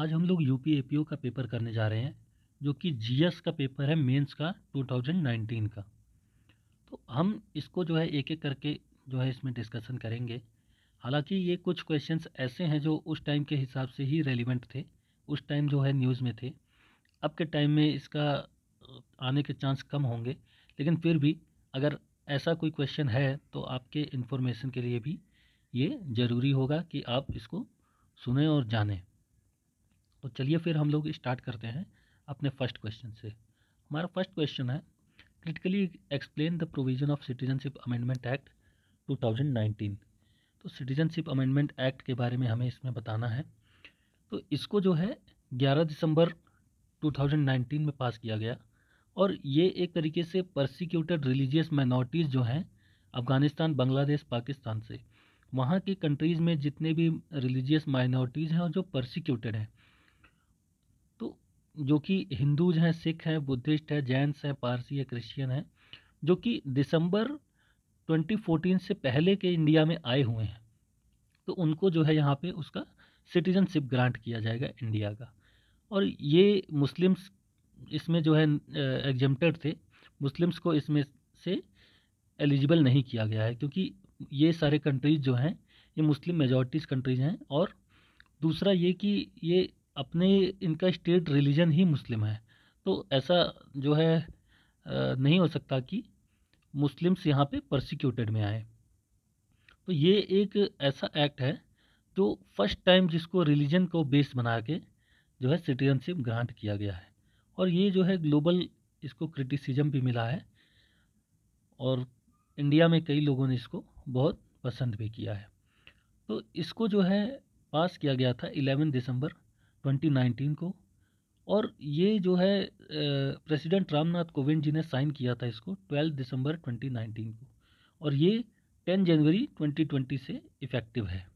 आज हम लोग U P A P O का पेपर करने जा रहे हैं जो कि जी एस का पेपर है मेंस का 2019 का तो हम इसको जो है एक एक करके जो है इसमें डिस्कशन करेंगे हालांकि ये कुछ क्वेश्चंस ऐसे हैं जो उस टाइम के हिसाब से ही रेलिवेंट थे उस टाइम जो है न्यूज़ में थे अब के टाइम में इसका आने के चांस कम होंगे लेकिन फिर भी अगर ऐसा कोई क्वेश्चन है तो आपके इन्फॉर्मेशन के लिए भी ये ज़रूरी होगा कि आप इसको सुने और जानें तो चलिए फिर हम लोग स्टार्ट करते हैं अपने फर्स्ट क्वेश्चन से हमारा फर्स्ट क्वेश्चन है critically explain the provision of citizenship amendment act 2019 तो सिटीजनशिप अमेंडमेंट एक्ट के बारे में हमें इसमें बताना है तो इसको जो है 11 दिसंबर 2019 में पास किया गया और ये एक तरीके से परसिक्यूटेड रिलीजियस माइनॉरिटीज़ जो हैं अफ़गानिस्तान बांग्लादेश पाकिस्तान से वहाँ की कंट्रीज़ में जितने भी रिलीजियस माइनॉरिटीज़ हैं और जो परसिक्यूटेड हैं जो कि हिंदूज हैं सिख हैं बुद्धिस्ट हैं जैनस हैं पारसी हैं क्रिश्चियन हैं जो कि दिसंबर 2014 से पहले के इंडिया में आए हुए हैं तो उनको जो है यहाँ पे उसका सिटीजनशिप ग्रांट किया जाएगा इंडिया का और ये मुस्लिम्स इसमें जो है एग्जम्प्टेड थे मुस्लिम्स को इसमें से एलिजिबल नहीं किया गया है क्योंकि ये सारे कंट्रीज़ जो हैं ये मुस्लिम मेजॉरिटीज़ कंट्रीज़ हैं और दूसरा ये कि ये अपने इनका स्टेट रिलीजन ही मुस्लिम है तो ऐसा जो है नहीं हो सकता कि मुस्लिम्स यहाँ पे प्रोसिक्यूटेड में आए तो ये एक ऐसा एक्ट है जो फर्स्ट टाइम जिसको रिलीजन को बेस बना के जो है सिटीजनशिप ग्रांट किया गया है और ये जो है ग्लोबल इसको क्रिटिसिज्म भी मिला है और इंडिया में कई लोगों ने इसको बहुत पसंद भी किया है तो इसको जो है पास किया गया था 11 दिसंबर 2019 को और ये जो है प्रेसिडेंट रामनाथ कोविंद जी ने साइन किया था इसको 12 दिसंबर 2019 को और ये 10 जनवरी 2020 से इफ़ेक्टिव है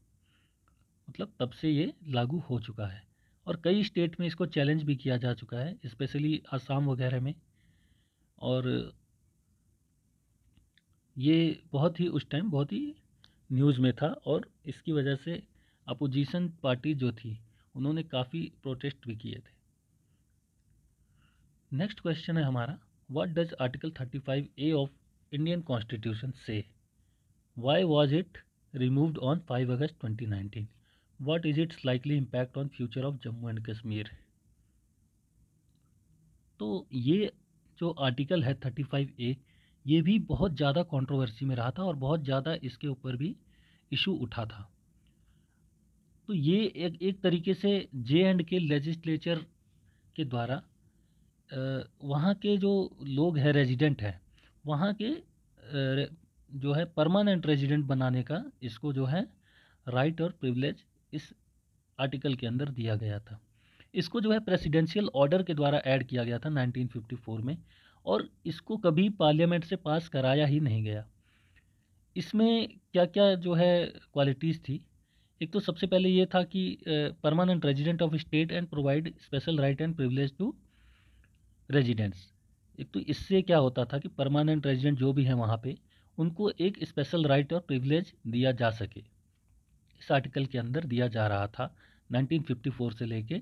मतलब तब से ये लागू हो चुका है और कई स्टेट में इसको चैलेंज भी किया जा चुका है स्पेशली आसाम वगैरह में और ये बहुत ही उस टाइम बहुत ही न्यूज़ में था और इसकी वजह से अपोजिशन पार्टी जो थी उन्होंने काफ़ी प्रोटेस्ट भी किए थे नेक्स्ट क्वेश्चन है हमारा what does article thirty five A of Indian constitution से why was it removed on five August twenty nineteen what is its likely impact on future of Jammu and Kashmir तो ये जो आर्टिकल है थर्टी फाइव ए ये भी बहुत ज़्यादा कंट्रोवर्सी में रहा था और बहुत ज़्यादा इसके ऊपर भी इशू उठा था तो ये एक एक तरीके से जे एंड के लेजिस्लेचर के द्वारा वहाँ के जो लोग हैं रेजिडेंट हैं वहाँ के जो है परमानेंट रेजिडेंट बनाने का इसको जो है राइट और प्रिविलेज इस आर्टिकल के अंदर दिया गया था इसको जो है प्रेसिडेंशियल ऑर्डर के द्वारा ऐड किया गया था 1954 में और इसको कभी पार्लियामेंट से पास कराया ही नहीं गया इसमें क्या क्या जो है क्वालिटीज़ थी एक तो सबसे पहले ये था कि permanent resident of state and provide special right and privilege to residents एक तो इससे क्या होता था कि परमानेंट रेजिडेंट जो भी हैं वहाँ पे उनको एक स्पेशल राइट और प्रिविलेज दिया जा सके इस आर्टिकल के अंदर दिया जा रहा था 1954 से लेके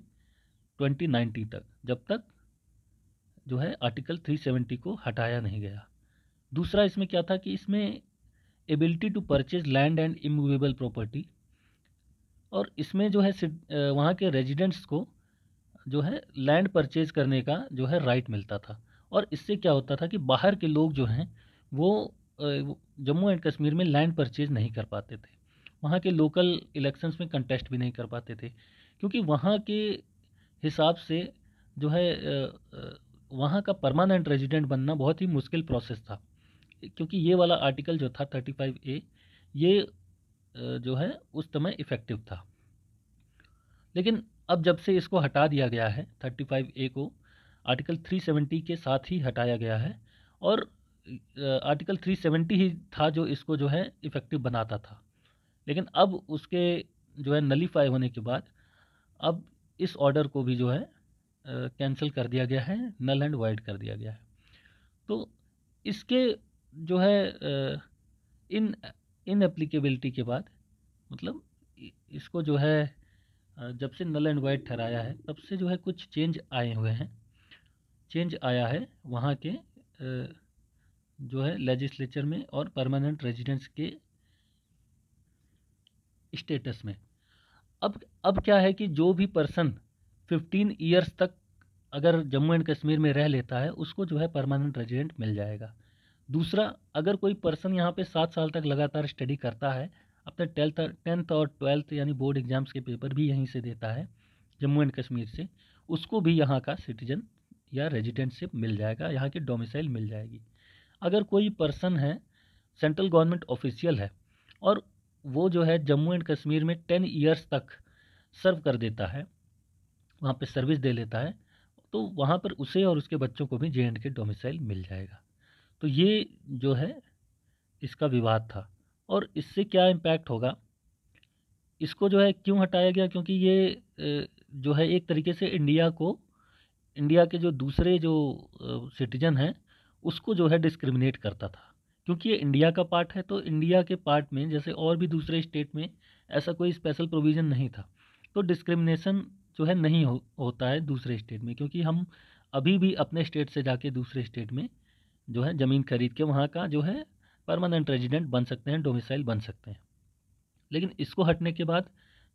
2090 तक जब तक जो है आर्टिकल 370 को हटाया नहीं गया दूसरा इसमें क्या था कि इसमें ability to purchase land and immovable property और इसमें जो है वहाँ के रेजिडेंट्स को जो है लैंड परचेज करने का जो है राइट मिलता था और इससे क्या होता था कि बाहर के लोग जो हैं वो जम्मू एंड कश्मीर में लैंड परचेज नहीं कर पाते थे वहाँ के लोकल इलेक्शंस में कंटेस्ट भी नहीं कर पाते थे क्योंकि वहाँ के हिसाब से जो है वहाँ का परमानेंट रेजिडेंट बनना बहुत ही मुश्किल प्रोसेस था क्योंकि ये वाला आर्टिकल जो था थर्टी फाइव ए ये जो है उस समय इफ़ेक्टिव था लेकिन अब जब से इसको हटा दिया गया है थर्टी फाइव ए को आर्टिकल थ्री सेवेंटी के साथ ही हटाया गया है और आर्टिकल थ्री सेवेंटी ही था जो इसको जो है इफ़ेक्टिव बनाता था लेकिन अब उसके जो है नलीफाई होने के बाद अब इस ऑर्डर को भी जो है कैंसिल कर दिया गया है नल एंड वाइड कर दिया गया है तो इसके जो है इन इन एप्लीकेबिलिटी के बाद मतलब इसको जो है जब से नल एंड वाइट ठहराया है तब से जो है कुछ चेंज आए हुए हैं चेंज आया है वहाँ के जो है लेजिस्लेचर में और परमानेंट रेजिडेंस के स्टेटस में अब अब क्या है कि जो भी पर्सन 15 ईयर्स तक अगर जम्मू एंड कश्मीर में रह लेता है उसको जो है परमानेंट रेजिडेंट मिल जाएगा दूसरा अगर कोई पर्सन यहाँ पे सात साल तक लगातार स्टडी करता है अपने टेल्थ टेंथ और ट्वेल्थ यानी बोर्ड एग्ज़ाम्स के पेपर भी यहीं से देता है जम्मू एंड कश्मीर से उसको भी यहाँ का सिटीजन या रेजिडेंटशिप मिल जाएगा यहाँ की डोमिसाइल मिल जाएगी अगर कोई पर्सन है सेंट्रल गवर्नमेंट ऑफिशियल है और वो जो है जम्मू एंड कश्मीर में टेन ईयर्स तक सर्व कर देता है वहाँ पे सर्विस दे लेता है तो वहाँ पर उसे और उसके बच्चों को भी जे एंड के डोमिसाइल मिल जाएगा तो ये जो है इसका विवाद था और इससे क्या इम्पैक्ट होगा इसको जो है क्यों हटाया गया क्योंकि ये जो है एक तरीके से इंडिया को इंडिया के जो दूसरे जो सिटीजन हैं उसको जो है डिस्क्रिमिनेट करता था क्योंकि ये इंडिया का पार्ट है तो इंडिया के पार्ट में जैसे और भी दूसरे स्टेट में ऐसा कोई स्पेशल प्रोविज़न नहीं था तो डिस्क्रिमिनेशन जो है नहीं हो, होता है दूसरे स्टेट में क्योंकि हम अभी भी अपने स्टेट से जाके दूसरे स्टेट में जो है ज़मीन खरीद के वहाँ का जो है परमानेंट रेजिडेंट बन सकते हैं डोमिसाइल बन सकते हैं लेकिन इसको हटने के बाद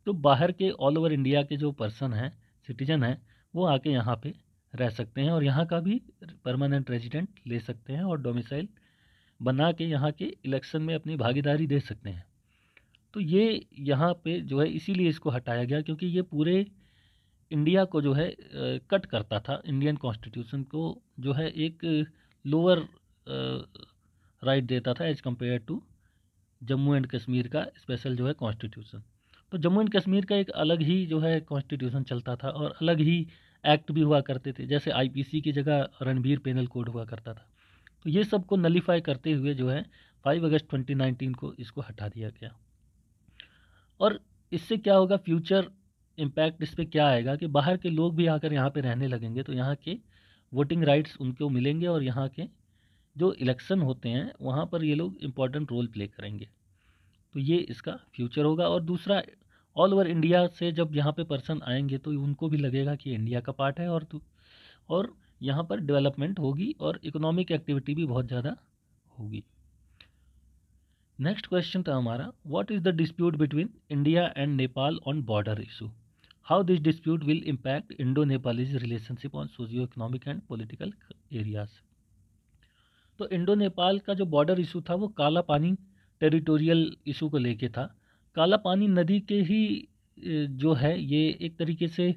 तो बाहर के ऑल ओवर इंडिया के जो पर्सन हैं सिटीजन हैं वो आके यहाँ पे रह सकते हैं और यहाँ का भी परमानेंट रेजिडेंट ले सकते हैं और डोमिसाइल बना के यहाँ के इलेक्शन में अपनी भागीदारी दे सकते हैं तो ये यहाँ पे जो है इसीलिए इसको हटाया गया क्योंकि ये पूरे इंडिया को जो है कट करता था इंडियन कॉन्स्टिट्यूशन को जो है एक लोअर राइट uh, देता था as compared to Jammu and Kashmir का स्पेशल जो है कॉन्स्टिट्यूशन तो जम्मू एंड कश्मीर का एक अलग ही जो है कॉन्स्टिट्यूशन चलता था और अलग ही एक्ट भी हुआ करते थे जैसे आईपीसी की जगह रणबीर पेनल कोड हुआ करता था तो ये सब को नलीफाई करते हुए जो है फाइव अगस्त ट्वेंटी नाइनटीन को इसको हटा दिया गया और इससे क्या होगा फ्यूचर इम्पैक्ट इस पर क्या आएगा कि बाहर के लोग भी आकर यहाँ पर रहने लगेंगे तो यहाँ के वोटिंग राइट्स उनको मिलेंगे और यहाँ के जो इलेक्शन होते हैं वहाँ पर ये लोग इम्पॉर्टेंट रोल प्ले करेंगे तो ये इसका फ्यूचर होगा और दूसरा ऑल ओवर इंडिया से जब यहाँ पे पर्सन आएंगे तो उनको भी लगेगा कि इंडिया का पार्ट है और तो और यहाँ पर डेवलपमेंट होगी और इकोनॉमिक एक्टिविटी भी बहुत ज़्यादा होगी नेक्स्ट क्वेश्चन था हमारा what is the dispute between India and Nepal on border issue how this dispute will impact Indo-Nepalese relationship on socio-economic and political areas. तो इंडो नेपाल का जो बॉर्डर इशू था वो काला पानी टेरिटोरियल इशू को लेके था काला पानी नदी के ही जो है ये एक तरीके से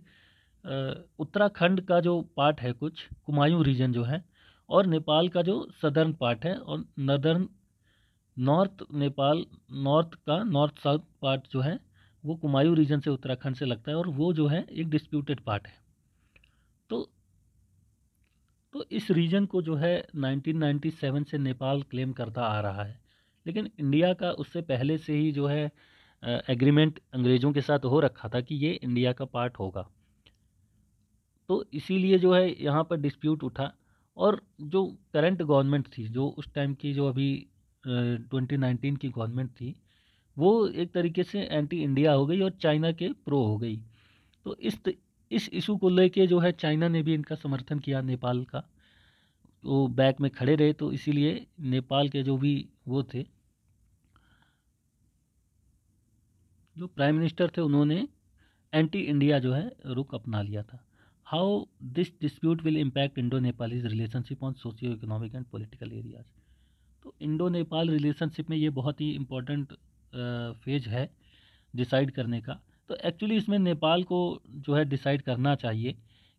उत्तराखंड का जो पार्ट है कुछ कुमायूं रीजन जो है और नेपाल का जो सदर्न पार्ट है और नदर्न नॉर्थ नेपाल नॉर्थ का नॉर्थ साउथ पार्ट जो है वो कुमायूं रीजन से उत्तराखंड से लगता है और वो जो है एक डिस्प्यूटेड पार्ट है तो तो इस रीजन को जो है 1997 से नेपाल क्लेम करता आ रहा है लेकिन इंडिया का उससे पहले से ही जो है एग्रीमेंट अंग्रेज़ों के साथ हो रखा था कि ये इंडिया का पार्ट होगा तो इसीलिए जो है यहाँ पर डिस्प्यूट उठा और जो करंट गवर्नमेंट थी जो उस टाइम की जो अभी ट्वेंटी नाइनटीन की गवर्नमेंट थी वो एक तरीके से एंटी इंडिया हो गई और चाइना के प्रो हो गई तो इस इस इशू को लेके जो है चाइना ने भी इनका समर्थन किया नेपाल का वो बैक में खड़े रहे तो इसीलिए नेपाल के जो भी वो थे जो प्राइम मिनिस्टर थे उन्होंने एंटी इंडिया जो है रुख अपना लिया था how this dispute will impact Indo Nepalese relationship on socio economic and political areas तो इंडो नेपाल रिलेशनशिप में ये बहुत ही इम्पोर्टेंट फेज है डिसाइड करने का तो एक्चुअली इसमें नेपाल को जो है डिसाइड करना चाहिए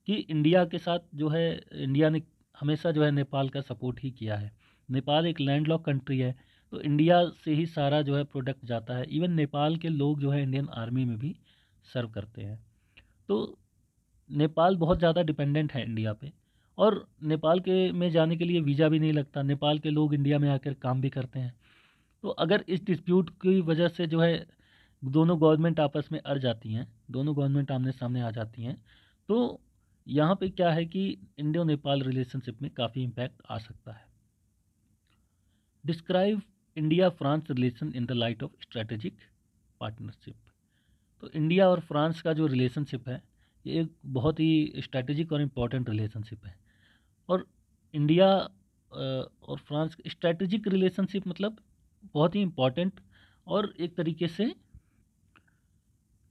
कि इंडिया के साथ जो है इंडिया ने हमेशा जो है नेपाल का सपोर्ट ही किया है नेपाल एक लैंड लॉक कंट्री है तो इंडिया से ही सारा जो है प्रोडक्ट जाता है इवन नेपाल के लोग जो है इंडियन आर्मी में भी सर्व करते हैं तो नेपाल बहुत ज़्यादा डिपेंडेंट है इंडिया पे और नेपाल के में जाने के लिए वीज़ा भी नहीं लगता नेपाल के लोग इंडिया में आकर काम भी करते हैं तो अगर इस डिस्प्यूट की वजह से जो है दोनों गवर्नमेंट आपस में अड़ जाती हैं दोनों गवर्नमेंट आमने सामने आ जाती हैं तो यहाँ पे क्या है कि इंडिया नेपाल रिलेशनशिप में काफ़ी इम्पैक्ट आ सकता है describe India France relation in the light of strategic partnership तो इंडिया और फ्रांस का जो रिलेशनशिप है ये एक बहुत ही स्ट्रैटेजिक और इम्पॉर्टेंट रिलेशनशिप है और इंडिया और फ्रांस स्ट्रैटेजिक रिलेशनशिप मतलब बहुत ही इम्पॉर्टेंट और एक तरीके से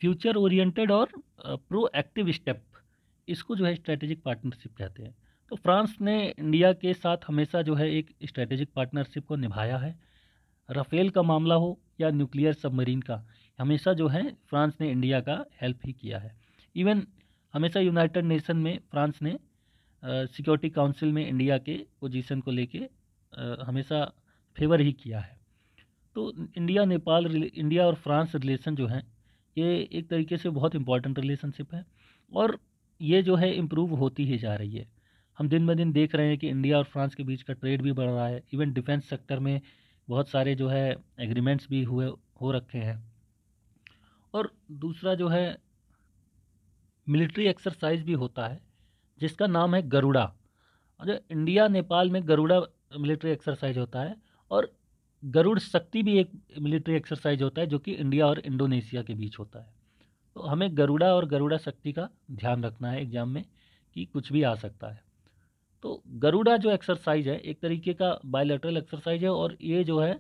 फ्यूचर ओरिएंटेड और प्रोएक्टिव स्टेप इसको जो है स्ट्रैटेजिक पार्टनरशिप कहते हैं तो फ्रांस ने इंडिया के साथ हमेशा जो है एक स्ट्रैटेजिक पार्टनरशिप को निभाया है राफेल का मामला हो या न्यूक्लियर सबमरीन का हमेशा जो है फ्रांस ने इंडिया का हेल्प ही किया है इवन हमेशा यूनाइटेड नेशन में फ्रांस ने सिक्योरिटी काउंसिल में इंडिया के पोजीशन को लेके हमेशा फेवर ही किया है तो इंडिया नेपाल इंडिया और फ्रांस रिलेशन जो है ये एक तरीके से बहुत इंपॉर्टेंट रिलेशनशिप है और ये जो है इम्प्रूव होती ही जा रही है हम दिन ब दिन देख रहे हैं कि इंडिया और फ्रांस के बीच का ट्रेड भी बढ़ रहा है इवन डिफेंस सेक्टर में बहुत सारे जो है एग्रीमेंट्स भी हुए हो रखे हैं और दूसरा जो है मिलिट्री एक्सरसाइज भी होता है जिसका नाम है गरुड़ा जो इंडिया नेपाल में गरुड़ा मिलिट्री एक्सरसाइज होता है और गरुड़ शक्ति भी एक मिलिट्री एक्सरसाइज होता है जो कि इंडिया और इंडोनेशिया के बीच होता है तो हमें गरुड़ा और गरुड़ा शक्ति का ध्यान रखना है एग्जाम में कि कुछ भी आ सकता है तो गरुड़ा जो एक्सरसाइज है एक तरीके का बायोलेटरल एक्सरसाइज है और ये जो है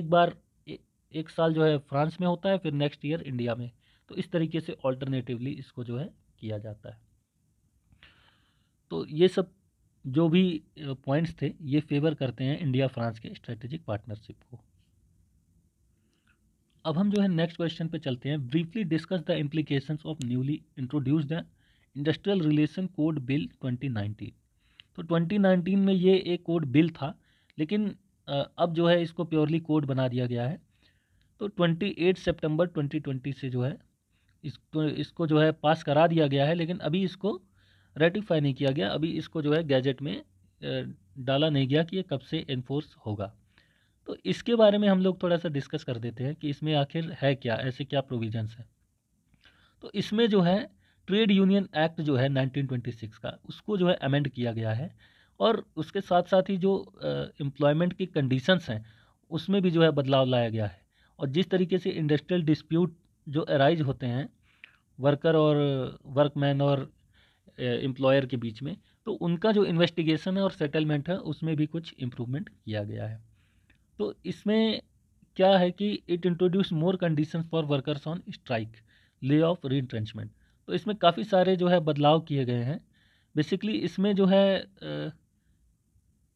एक बार एक साल जो है फ्रांस में होता है फिर नेक्स्ट ईयर इंडिया में तो इस तरीके से ऑल्टरनेटिवली इसको जो है किया जाता है तो ये सब जो भी पॉइंट्स थे ये फेवर करते हैं इंडिया फ्रांस के स्ट्रेटेजिक पार्टनरशिप को अब हम जो है नेक्स्ट क्वेश्चन पे चलते हैं briefly discuss the implication of newly introduce the industrial relation code bill 2019 तो 2019 में ये एक कोड बिल था लेकिन अब जो है इसको प्योरली कोड बना दिया गया है तो 28 सितंबर 2020 से जो है इसको इसको जो है पास करा दिया गया है लेकिन अभी इसको रेटिफाई नहीं किया गया अभी इसको जो है गैजेट में डाला नहीं गया कि ये कब से इन्फोर्स होगा तो इसके बारे में हम लोग थोड़ा सा डिस्कस कर देते हैं कि इसमें आखिर है क्या ऐसे क्या प्रोविजंस हैं तो इसमें जो है ट्रेड यूनियन एक्ट जो है 1926 का उसको जो है अमेंड किया गया है और उसके साथ साथ ही जो एम्प्लॉयमेंट की कंडीशंस हैं उसमें भी जो है बदलाव लाया गया है और जिस तरीके से इंडस्ट्रियल डिस्प्यूट जो अराइज होते हैं वर्कर और वर्कमैन और एम्प्लॉयर के बीच में तो उनका जो इन्वेस्टिगेशन है और सेटलमेंट है उसमें भी कुछ इम्प्रूवमेंट किया गया है तो इसमें क्या है कि it introduce more condition for workers on strike lay off री तो इसमें काफ़ी सारे जो है बदलाव किए गए हैं बेसिकली इसमें जो है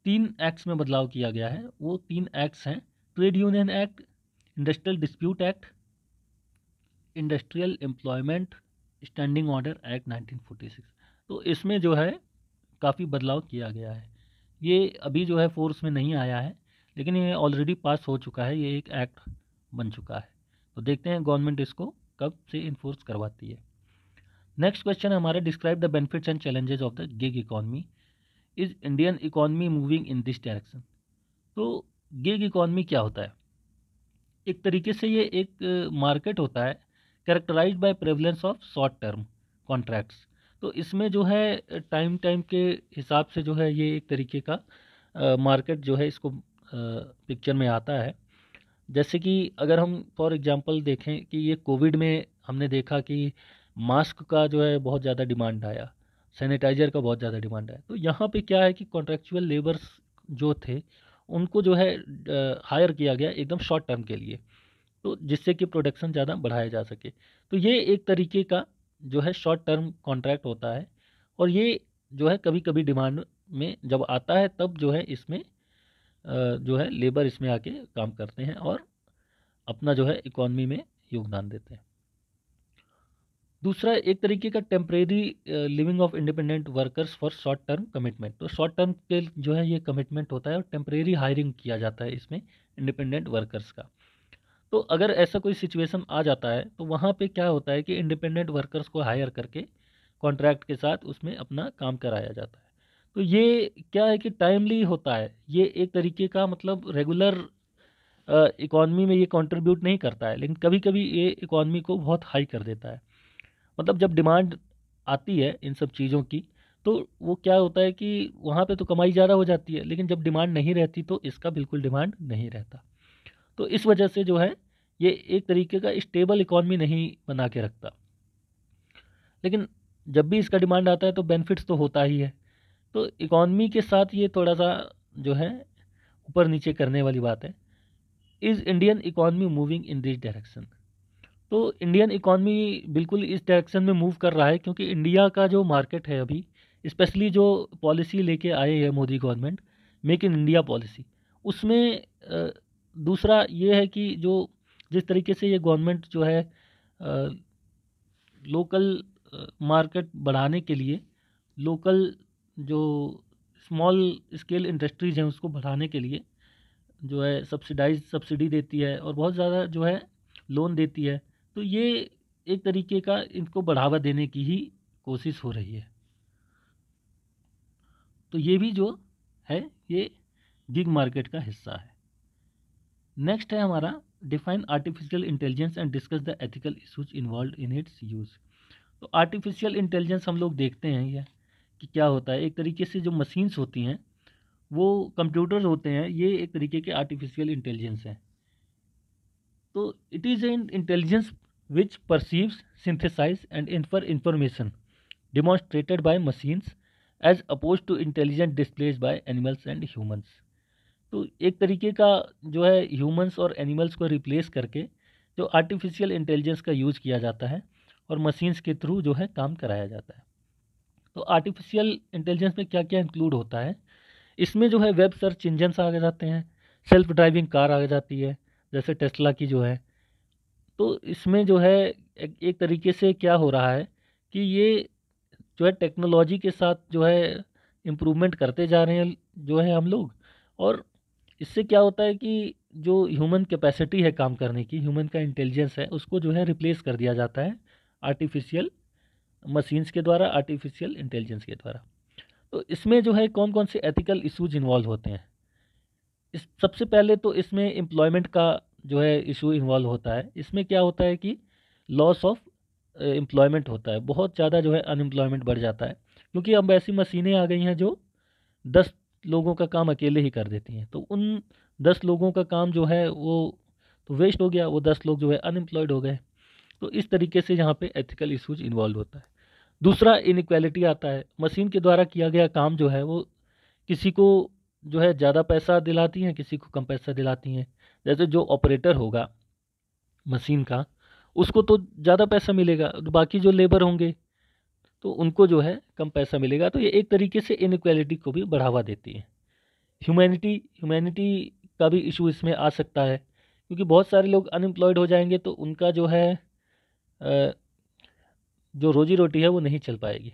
तीन एक्ट्स में बदलाव किया गया है वो तीन एक्ट्स हैं trade union act industrial dispute act industrial employment standing order act 1946 तो इसमें जो है काफ़ी बदलाव किया गया है ये अभी जो है फोर्स में नहीं आया है लेकिन ये ऑलरेडी पास हो चुका है ये एक एक्ट बन चुका है तो देखते हैं गवर्नमेंट इसको कब से इन्फोर्स करवाती है नेक्स्ट क्वेश्चन हमारे describe the benefits and challenges of the gig economy is Indian economy moving in this direction तो गिग इकॉनमी क्या होता है एक तरीके से ये एक मार्केट होता है characterise by prevalence of short term contracts तो इसमें जो है टाइम टाइम के हिसाब से जो है ये एक तरीके का आ, मार्केट जो है इसको आ, पिक्चर में आता है जैसे कि अगर हम फॉर एग्ज़ाम्पल देखें कि ये कोविड में हमने देखा कि मास्क का जो है बहुत ज़्यादा डिमांड आया सैनिटाइज़र का बहुत ज़्यादा डिमांड आया तो यहाँ पे क्या है कि कॉन्ट्रेक्चुअल लेबर्स जो थे उनको जो है हायर किया गया एकदम शॉर्ट टर्म के लिए तो जिससे कि प्रोडक्शन ज़्यादा बढ़ाया जा सके तो ये एक तरीके का जो है शॉर्ट टर्म कॉन्ट्रैक्ट होता है और ये जो है कभी कभी डिमांड में जब आता है तब जो है इसमें जो है लेबर इसमें आके काम करते हैं और अपना जो है इकोनॉमी में योगदान देते हैं दूसरा एक तरीके का temporary living of independent workers for short term commitment तो शॉर्ट टर्म के जो है ये कमिटमेंट होता है और टेम्परेरी हायरिंग किया जाता है इसमें इंडिपेंडेंट वर्कर्स का तो अगर ऐसा कोई सिचुएशन आ जाता है तो वहाँ पे क्या होता है कि इंडिपेंडेंट वर्कर्स को हायर करके कॉन्ट्रैक्ट के साथ उसमें अपना काम कराया जाता है तो ये क्या है कि टाइमली होता है ये एक तरीके का मतलब रेगुलर इकॉनमी में ये कंट्रीब्यूट नहीं करता है लेकिन कभी कभी ये इकॉनमी को बहुत हाई कर देता है मतलब जब डिमांड आती है इन सब चीज़ों की तो वो क्या होता है कि वहाँ पे तो कमाई ज़्यादा हो जाती है लेकिन जब डिमांड नहीं रहती तो इसका बिल्कुल डिमांड नहीं रहता तो इस वजह से जो है ये एक तरीके का स्टेबल इकॉनमी नहीं बना के रखता लेकिन जब भी इसका डिमांड आता है तो बेनिफिट्स तो होता ही है तो इकॉनमी के साथ ये थोड़ा सा जो है ऊपर नीचे करने वाली बात है is Indian economy moving in this direction तो इंडियन इकॉनमी बिल्कुल इस डायरेक्शन में मूव कर रहा है क्योंकि इंडिया का जो मार्केट है अभी स्पेशली जो पॉलिसी लेके आए है Modi government make in India policy उसमें दूसरा ये है कि जो जिस तरीके से ये गवर्नमेंट जो है आ, लोकल मार्केट बढ़ाने के लिए लोकल जो स्मॉल स्केल इंडस्ट्रीज हैं उसको बढ़ाने के लिए जो है सब्सिडाइज सब्सिडी देती है और बहुत ज़्यादा जो है लोन देती है तो ये एक तरीके का इनको बढ़ावा देने की ही कोशिश हो रही है तो ये भी जो है ये गिग मार्केट का हिस्सा है नेक्स्ट है हमारा define artificial intelligence and discuss the ethical issues involved in its use तो आर्टिफिशियल इंटेलिजेंस हम लोग देखते हैं ये कि क्या होता है एक तरीके से जो मशीन्स होती हैं वो कंप्यूटर्स होते हैं ये एक तरीके के आर्टिफिशियल इंटेलिजेंस हैं तो it is an intelligence which perceives synthesise and infer information demonstrated by machines as oppose to intelligent displace by animals and humans तो एक तरीके का जो है ह्यूमंस और एनिमल्स को रिप्लेस करके जो आर्टिफिशियल इंटेलिजेंस का यूज़ किया जाता है और मशीन्स के थ्रू जो है काम कराया जाता है तो आर्टिफिशियल इंटेलिजेंस में क्या क्या इंक्लूड होता है इसमें जो है वेब सर्च इंजनस आ जाते हैं सेल्फ ड्राइविंग कार आ जाती है जैसे टेस्ला की जो है तो इसमें जो है एक, एक तरीके से क्या हो रहा है कि ये जो है टेक्नोलॉजी के साथ जो है इम्प्रूवमेंट करते जा रहे हैं जो है हम लोग और इससे क्या होता है कि जो ह्यूमन कैपेसिटी है काम करने की ह्यूमन का इंटेलिजेंस है उसको जो है रिप्लेस कर दिया जाता है आर्टिफिशियल मशीन्स के द्वारा आर्टिफिशियल इंटेलिजेंस के द्वारा तो इसमें जो है कौन कौन से एथिकल इशूज इन्वॉल्व होते हैं इस सबसे पहले तो इसमें एम्प्लॉयमेंट का जो है इशू इन्वॉल्व होता है इसमें क्या होता है कि लॉस ऑफ एम्प्लॉयमेंट होता है बहुत ज़्यादा जो है अनएम्प्लॉयमेंट बढ़ जाता है क्योंकि अब ऐसी मशीनें आ गई हैं जो दस लोगों का काम अकेले ही कर देती हैं तो उन दस लोगों का काम जो है वो तो वेस्ट हो गया वो दस लोग जो है अनएम्प्लॉयड हो गए तो इस तरीके से यहाँ पे एथिकल इशूज इन्वॉल्व होता है दूसरा इनक्वालिटी आता है मशीन के द्वारा किया गया काम जो है वो किसी को जो है ज़्यादा पैसा दिलाती हैं किसी को कम पैसा दिलाती हैं जैसे जो ऑपरेटर होगा मशीन का उसको तो ज़्यादा पैसा मिलेगा बाकी जो लेबर होंगे तो उनको जो है कम पैसा मिलेगा तो ये एक तरीके से इनक्वालिटी को भी बढ़ावा देती है ह्यूमैनिटी ह्यूमैनिटी का भी इशू इसमें आ सकता है क्योंकि बहुत सारे लोग अनएम्प्लॉयड हो जाएंगे तो उनका जो है जो रोजी रोटी है वो नहीं चल पाएगी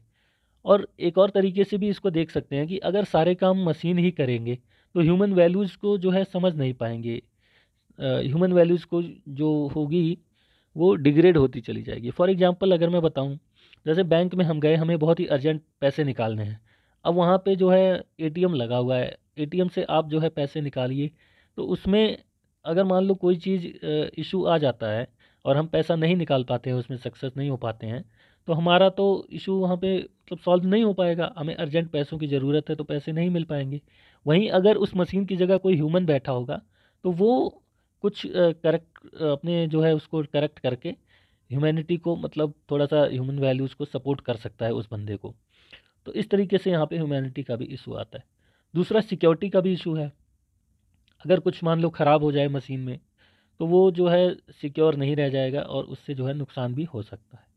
और एक और तरीके से भी इसको देख सकते हैं कि अगर सारे काम मशीन ही करेंगे तो ह्यूमन वैल्यूज़ को जो है समझ नहीं पाएंगे ह्यूमन वैल्यूज़ को जो होगी वो डिग्रेड होती चली जाएगी फॉर एग्ज़ाम्पल अगर मैं बताऊँ जैसे बैंक में हम गए हमें बहुत ही अर्जेंट पैसे निकालने हैं अब वहाँ पे जो है एटीएम लगा हुआ है एटीएम से आप जो है पैसे निकालिए तो उसमें अगर मान लो कोई चीज़ इशू आ जाता है और हम पैसा नहीं निकाल पाते हैं उसमें सक्सेस नहीं हो पाते हैं तो हमारा तो इशू वहाँ पे मतलब सॉल्व नहीं हो पाएगा हमें अर्जेंट पैसों की ज़रूरत है तो पैसे नहीं मिल पाएंगे वहीं अगर उस मशीन की जगह कोई ह्यूमन बैठा होगा तो वो कुछ करेक्ट अपने जो है उसको करेक्ट करके ह्यूमैनिटी को मतलब थोड़ा सा ह्यूमन वैल्यूज़ को सपोर्ट कर सकता है उस बंदे को तो इस तरीके से यहाँ पे ह्यूमैनिटी का भी इशू आता है दूसरा सिक्योरिटी का भी इशू है अगर कुछ मान लो ख़राब हो जाए मशीन में तो वो जो है सिक्योर नहीं रह जाएगा और उससे जो है नुकसान भी हो सकता है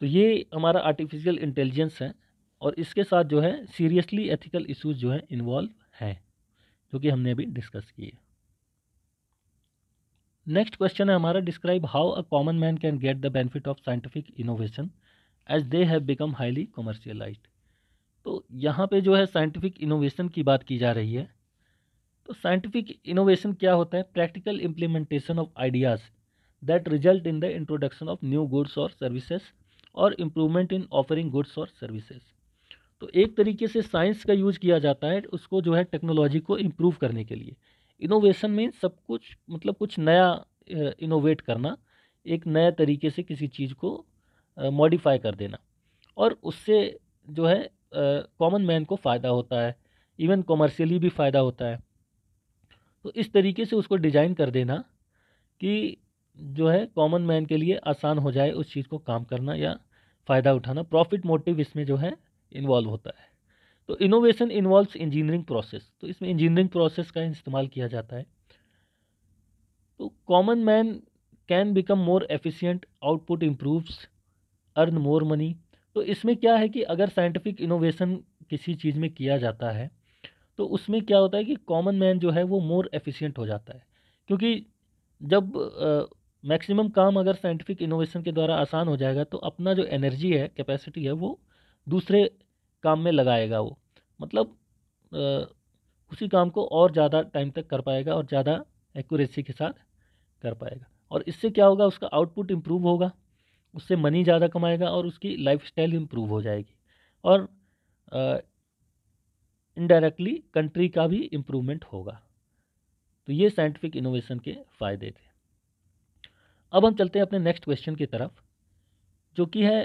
तो ये हमारा आर्टिफिशियल इंटेलिजेंस है और इसके साथ जो है सीरियसली एथिकल इशूज़ जो है इन्वॉल्व हैं जो कि हमने अभी डिस्कस किए नेक्स्ट क्वेश्चन है हमारा describe how a common man can get the benefit of scientific innovation as they have become highly commercialise तो यहाँ पे जो है साइंटिफिक इनोवेशन की बात की जा रही है तो साइंटिफिक इनोवेशन क्या होता है practical implementation of ideas that result in the introduction of new goods और सर्विसेज और इम्प्रूवमेंट इन ऑफरिंग गुड्स और सर्विसेज तो एक तरीके से साइंस का यूज किया जाता है उसको जो है टेक्नोलॉजी को इम्प्रूव करने के लिए इनोवेशन में सब कुछ मतलब कुछ नया इनोवेट करना एक नए तरीके से किसी चीज़ को मॉडिफाई कर देना और उससे जो है कॉमन मैन को फ़ायदा होता है इवन कॉमर्शियली भी फ़ायदा होता है तो इस तरीके से उसको डिज़ाइन कर देना कि जो है कॉमन मैन के लिए आसान हो जाए उस चीज़ को काम करना या फ़ायदा उठाना प्रॉफिट मोटिव इसमें जो है इन्वॉल्व होता है तो इनोवेशन इन्वॉल्व्स इंजीनियरिंग प्रोसेस तो इसमें इंजीनियरिंग प्रोसेस का इस्तेमाल किया जाता है तो common man can become more efficient output improves earn more money तो इसमें क्या है कि अगर साइंटिफिक इनोवेशन किसी चीज़ में किया जाता है तो उसमें क्या होता है कि कॉमन मैन जो है वो मोर एफिशिएंट हो जाता है क्योंकि जब मैक्सिमम काम अगर साइंटिफिक इनोवेशन के द्वारा आसान हो जाएगा तो अपना जो एनर्जी है कैपेसिटी है वो दूसरे काम में लगाएगा वो मतलब उसी काम को और ज़्यादा टाइम तक कर पाएगा और ज़्यादा एक्यूरेसी के साथ कर पाएगा और इससे क्या होगा उसका आउटपुट इम्प्रूव होगा उससे मनी ज़्यादा कमाएगा और उसकी लाइफ स्टाइल इम्प्रूव हो जाएगी और इनडायरेक्टली कंट्री का भी इम्प्रूवमेंट होगा तो ये साइंटिफिक इनोवेशन के फ़ायदे थे अब हम चलते हैं अपने नेक्स्ट क्वेश्चन की तरफ जो कि है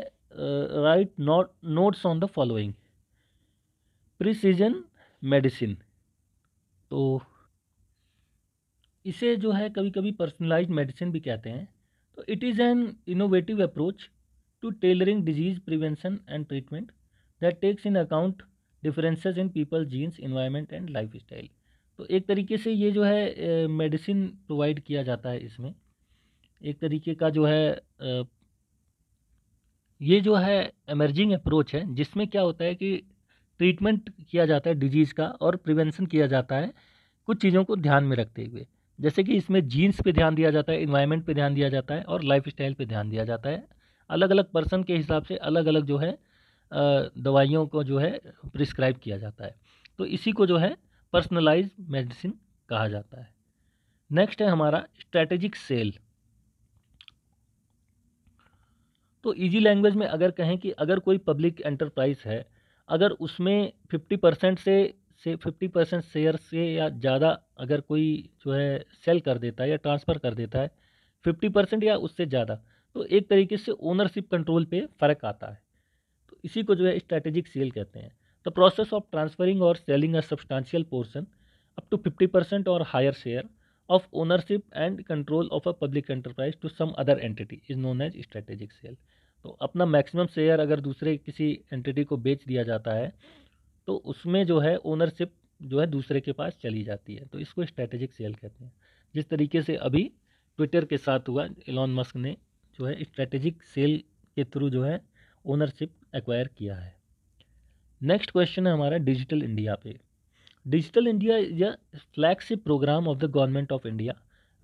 write notes on the following precision medicine तो इसे जो है कभी कभी पर्सनलाइज मेडिसिन भी कहते हैं तो it is an innovative approach to tailoring disease prevention and treatment that takes in account differences in people genes environment and life style तो एक तरीके से ये जो है मेडिसिन प्रोवाइड किया जाता है इसमें एक तरीके का जो है ये जो है एमर्जिंग अप्रोच है जिसमें क्या होता है कि ट्रीटमेंट किया जाता है डिजीज़ का और प्रिवेंशन किया जाता है कुछ चीज़ों को ध्यान में रखते हुए जैसे कि इसमें जीन्स पे ध्यान दिया जाता है इन्वायरमेंट पे ध्यान दिया जाता है और लाइफ स्टाइल पर ध्यान दिया जाता है अलग अलग पर्सन के हिसाब से अलग अलग जो है दवाइयों को जो है प्रिस्क्राइब किया जाता है तो इसी को जो है पर्सनलाइज मेडिसिन कहा जाता है नेक्स्ट है हमारा स्ट्रैटेजिक सेल तो इजी लैंग्वेज में अगर कहें कि अगर कोई पब्लिक एंटरप्राइज है अगर उसमें फिफ्टी परसेंट से से फिफ्टी परसेंट शेयर से या ज़्यादा अगर कोई जो है सेल कर देता है या ट्रांसफ़र कर देता है फिफ्टी परसेंट या उससे ज़्यादा तो एक तरीके से ओनरशिप कंट्रोल पे फ़र्क आता है तो इसी को जो है स्ट्रैटेजिक सेल कहते हैं द प्रोसेस ऑफ ट्रांसफरिंग और selling a substantial portion up to fifty percent और higher share of ownership and control of a public enterprise to some other entity is known as strategic sale तो अपना maximum share अगर दूसरे किसी entity को बेच दिया जाता है तो उसमें जो है ओनरशिप जो है दूसरे के पास चली जाती है तो इसको स्ट्रेटेजिक सेल कहते हैं जिस तरीके से अभी ट्विटर के साथ हुआ एलॉन मस्क ने जो है स्ट्रेटेजिक सेल के थ्रू जो है ओनरशिप एक्वायर किया है नेक्स्ट क्वेश्चन है हमारा डिजिटल इंडिया पे digital India is a flagship programme of the government of India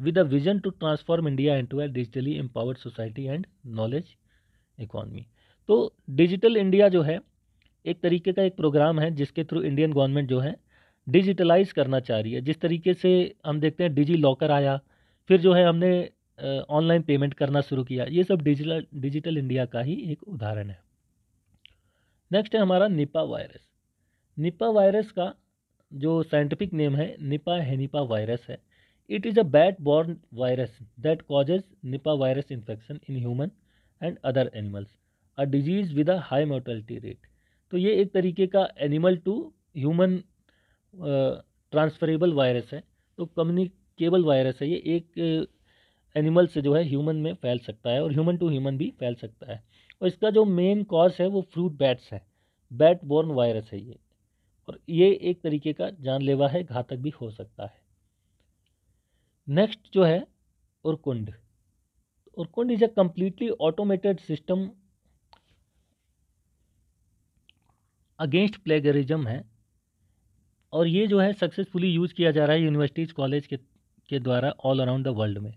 with a vision to transform India into a digitally empowered society and knowledge economy तो digital India जो है एक तरीके का एक प्रोग्राम है जिसके थ्रू इंडियन गवर्नमेंट जो है डिजिटलाइज करना चाह रही है जिस तरीके से हम देखते हैं डिजी लॉकर आया फिर जो है हमने ऑनलाइन पेमेंट करना शुरू किया ये सब डिजिटल डिजिटल इंडिया का ही एक उदाहरण है नेक्स्ट है हमारा निपा वायरस निपा वायरस का जो साइंटिफिक नेम है निपा हेनिपा वायरस है it is a bat borne virus that causes Nipah virus infection in human and other animals a disease with a high mortality rate तो ये एक तरीके का animal to human transferable virus है तो communicable virus है ये एक एनिमल uh, से जो है ह्यूमन में फैल सकता है और ह्यूमन टू ह्यूमन भी फैल सकता है और इसका जो मेन कॉज है वो फ्रूट बैट्स है बैट बॉर्न वायरस है ये और ये एक तरीके का जानलेवा है घातक भी हो सकता है नेक्स्ट जो है Urkund Orkund is a completely automated system against plagiarism है और ये जो है सक्सेसफुली यूज़ किया जा रहा है यूनिवर्सिटीज़ कॉलेज के के द्वारा ऑल अराउंड द वर्ल्ड में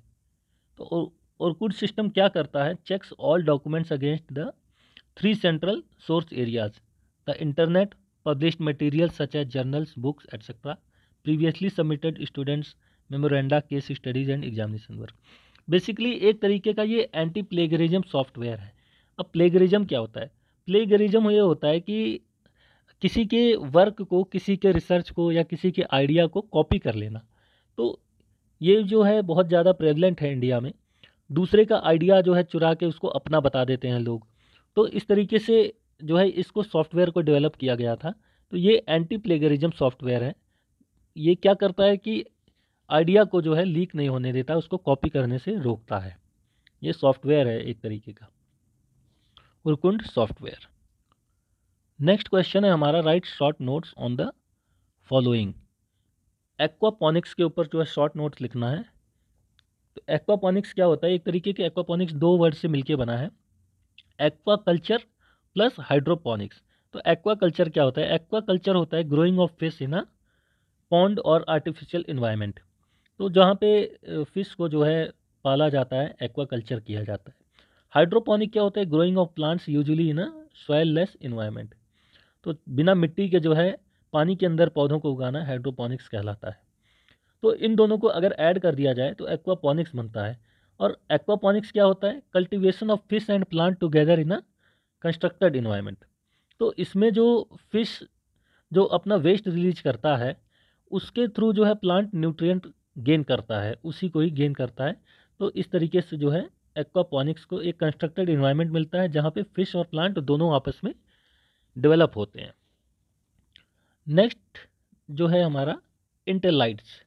तो और सिस्टम क्या करता है checks all documents against the three central source areas the internet published material such as journals books etcetera previously submitted students memoranda case studies and examination work basically एक तरीके का ये एंटी प्लेगरिज्म सॉफ्टवेयर है अब plagiarism क्या होता है plagiarism ये होता है कि किसी के वर्क को किसी के रिसर्च को या किसी के आइडिया को कॉपी कर लेना तो ये जो है बहुत ज़्यादा प्रेजलेंट है इंडिया में दूसरे का आइडिया जो है चुरा के उसको अपना बता देते हैं लोग तो इस तरीके से जो है इसको सॉफ्टवेयर को डेवलप किया गया था तो ये एंटी प्लेगरिज्म सॉफ्टवेयर है ये क्या करता है कि आइडिया को जो है लीक नहीं होने देता उसको कॉपी करने से रोकता है ये सॉफ्टवेयर है एक तरीके का उर्कुंड सॉफ्टवेयर नेक्स्ट क्वेश्चन है हमारा write short notes on the following aquaponics के ऊपर जो है शॉर्ट नोट्स लिखना है तो एक्वापोनिक्स क्या होता है एक तरीके के एक्वापोनिक्स दो वर्ड से मिलके बना है एक्वा कल्चर प्लस हाइड्रोपोनिक्स तो एक्वा कल्चर क्या होता है एक्वा कल्चर होता है growing of fish in a pond और आर्टिफिशियल इन्वायरमेंट तो जहाँ पे फ़िश को जो है पाला जाता है एक्वा कल्चर किया जाता है हाइड्रोपोनिक क्या होता है growing of plants usually in a soilless environment तो बिना मिट्टी के जो है पानी के अंदर पौधों को उगाना हाइड्रोपोनिक्स कहलाता है तो इन दोनों को अगर ऐड कर दिया जाए तो एक्वापोनिक्स बनता है और एक्वापोनिक्स क्या होता है cultivation of fish and plant together in a constructed environment तो इसमें जो फिश जो अपना वेस्ट रिलीज करता है उसके थ्रू जो है प्लांट न्यूट्रिएंट गेन करता है उसी को ही गेन करता है तो इस तरीके से जो है एक्वापॉनिक्स को एक कंस्ट्रक्टेड इन्वायरमेंट मिलता है जहाँ पे फिश और प्लांट दोनों आपस में डेवलप होते हैं नेक्स्ट जो है हमारा इंटरलाइट्स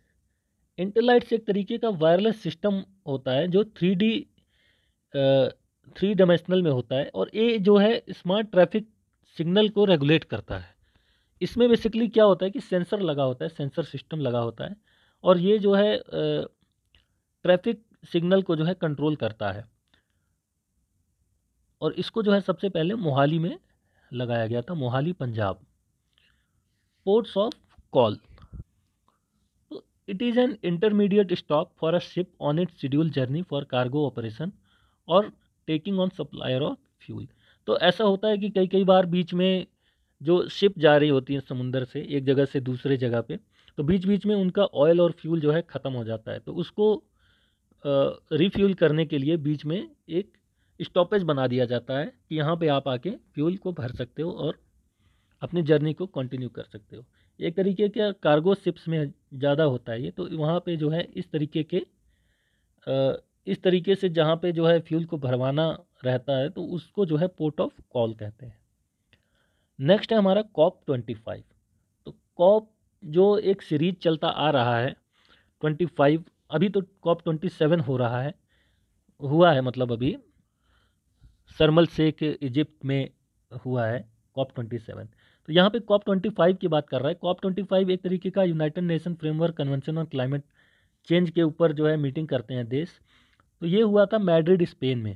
इंटरलाइट्स एक तरीके का वायरलेस सिस्टम होता है जो थ्री डी थ्री डायमेंशनल में होता है और ये जो है स्मार्ट ट्रैफिक सिग्नल को रेगुलेट करता है इसमें बेसिकली क्या होता है कि सेंसर लगा होता है सेंसर सिस्टम लगा होता है और ये जो है ट्रैफिक सिग्नल को जो है कंट्रोल करता है और इसको जो है सबसे पहले मोहाली में लगाया गया था Mohali Punjab ports of call it is an intermediate stop for a ship on it schedule journey for cargo operation और taking on supplier of fuel तो ऐसा होता है कि कई कई बार बीच में जो शिप जा रही होती है समुंदर से एक जगह से दूसरे जगह पे तो बीच बीच में उनका ऑयल और फ्यूल जो है ख़त्म हो जाता है तो उसको रिफ्यूल करने के लिए बीच में एक स्टॉपेज बना दिया जाता है कि यहाँ पे आप आके फ्यूल को भर सकते हो और अपनी जर्नी को कंटिन्यू कर सकते हो एक तरीके के कार्गो शिप्स में ज़्यादा होता है ये तो वहाँ पे जो है इस तरीके के इस तरीके से जहाँ पे जो है फ्यूल को भरवाना रहता है तो उसको जो है पोर्ट ऑफ कॉल कहते हैं नेक्स्ट है हमारा कॉप ट्वेंटी फाइव तो कॉप जो एक सीरीज चलता आ रहा है ट्वेंटी फाइव अभी तो कॉप ट्वेंटी सेवन हो रहा है हुआ है मतलब अभी सरमल शेख इजिप्ट में हुआ है कॉप ट्वेंटी सेवन तो यहाँ पे कॉप ट्वेंटी फाइव की बात कर रहा है कॉप ट्वेंटी फाइव एक तरीके का United Nation Framework Convention on Climate Change के ऊपर जो है मीटिंग करते हैं देश तो ये हुआ था मैड्रिड स्पेन में